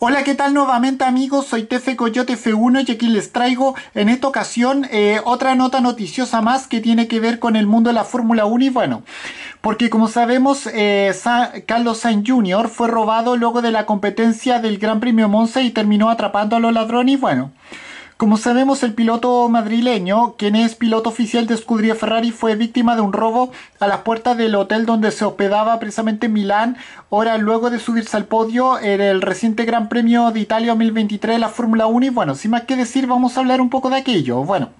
Hola, ¿qué tal nuevamente amigos? Soy Tefe Coyote F1 y aquí les traigo en esta ocasión eh, otra nota noticiosa más que tiene que ver con el mundo de la Fórmula 1 y bueno, porque como sabemos eh, Carlos Sainz Jr. fue robado luego de la competencia del Gran Premio Monza y terminó atrapando a los ladrones y bueno... Como sabemos, el piloto madrileño, quien es piloto oficial de Scuderia Ferrari, fue víctima de un robo a las puertas del hotel donde se hospedaba precisamente en Milán, Ahora, luego de subirse al podio en el reciente Gran Premio de Italia 2023 de la Fórmula 1. Y bueno, sin más que decir, vamos a hablar un poco de aquello. Bueno.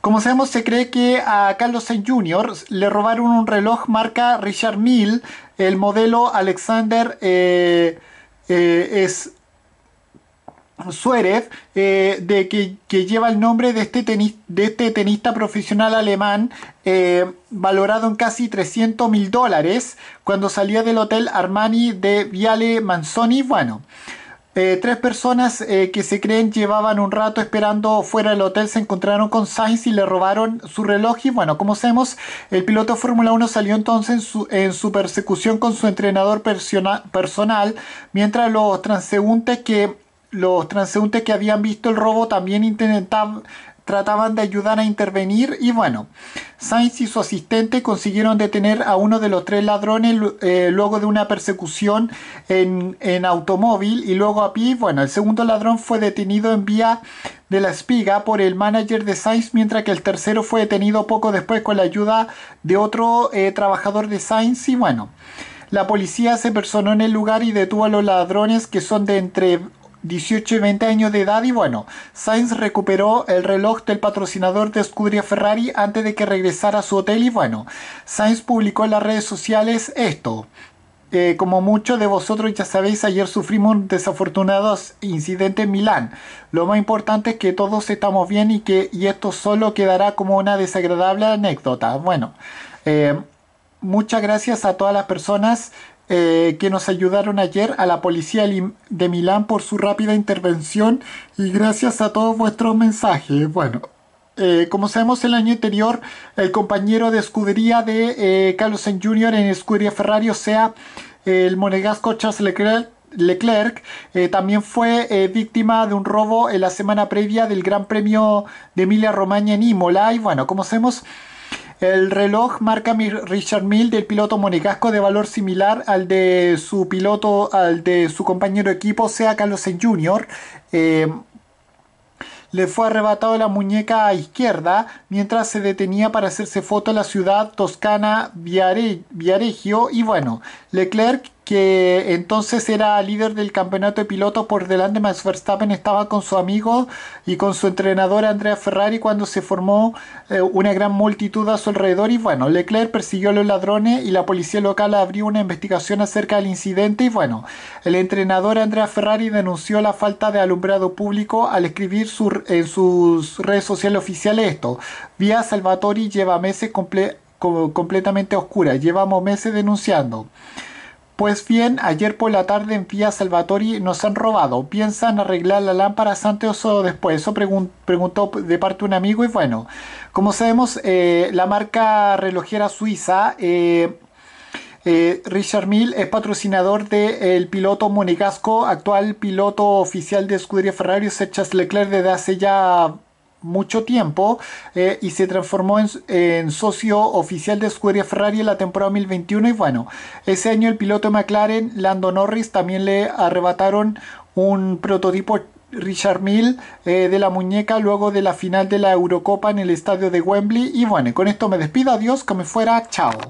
Como sabemos, se cree que a Carlos Sainz Jr. le robaron un reloj marca Richard Mille, el modelo Alexander eh, eh, es Suérez, eh, de que, lleva el nombre de este, de este tenista profesional alemán, eh, valorado en casi 300 mil dólares, cuando salía del hotel Armani de Viale Manzoni. Bueno, eh, tres personas que se creen llevaban un rato esperando fuera del hotel se encontraron con Sainz y le robaron su reloj. Y bueno, como sabemos, el piloto de Fórmula 1 salió entonces en su, persecución con su entrenador personal, mientras los transeúntes que los transeúntes que habían visto el robo también intentaban trataban de ayudar a intervenir y bueno, Sainz y su asistente consiguieron detener a uno de los tres ladrones eh, luego de una persecución en, automóvil y luego a pie. Bueno, el segundo ladrón fue detenido en vía de la espiga por el manager de Sainz mientras que el tercero fue detenido poco después con la ayuda de otro eh, trabajador de Sainz y bueno. La policía se personó en el lugar y detuvo a los ladrones que son de entre 18 y 20 años de edad y bueno, Sainz recuperó el reloj del patrocinador de Scudria Ferrari antes de que regresara a su hotel y bueno, Sainz publicó en las redes sociales esto. Eh, como muchos de vosotros ya sabéis, ayer sufrimos un desafortunado incidente en Milán. Lo más importante es que todos estamos bien y que y esto solo quedará como una desagradable anécdota. Bueno, eh, muchas gracias a todas las personas eh, que nos ayudaron ayer, a la policía de Milán por su rápida intervención y gracias a todos vuestros mensajes. Bueno. Eh, como sabemos, el año anterior, el compañero de escudería de eh, Carlos Sainz Jr. en escudería Ferrari, o sea, el monegasco Charles Leclerc, también fue víctima de un robo en la semana previa del Gran Premio de Emilia Romagna en Imola. Y bueno, como sabemos, el reloj marca Richard Mill del piloto monegasco de valor similar al de su piloto, al de su compañero de equipo, sea Carlos en Jr. Eh, le fue arrebatado la muñeca a izquierda mientras se detenía para hacerse foto en la ciudad toscana Viare, Viareggio y bueno, Leclerc que entonces era líder del campeonato de pilotos por delante. Max Verstappen estaba con su amigo y con su entrenador Andrea Ferrari cuando se formó eh, una gran multitud a su alrededor. Y bueno, Leclerc persiguió a los ladrones y la policía local abrió una investigación acerca del incidente. Y bueno, el entrenador Andrea Ferrari denunció la falta de alumbrado público al escribir en sus redes sociales oficiales esto. Vía Salvatori lleva meses completamente oscura. Llevamos meses denunciando. Pues bien, ayer por la tarde en Vía Salvatori nos han robado. ¿Piensan arreglar la lámpara antes o después? Eso preguntó de parte un amigo y bueno, como sabemos, eh, la marca relojera suiza... Eh, eh, Richard Mill es patrocinador del piloto monegasco, actual piloto oficial de escudería Ferrari, Sechas Leclerc, desde hace ya mucho tiempo eh, y se transformó en, socio oficial de Scuderia Ferrari en la temporada 2021 y bueno, ese año el piloto de McLaren, Lando Norris, también le arrebataron un prototipo Richard Mill eh, de la muñeca luego de la final de la Eurocopa en el estadio de Wembley y bueno, con esto me despido, adiós, que me fuera, chao.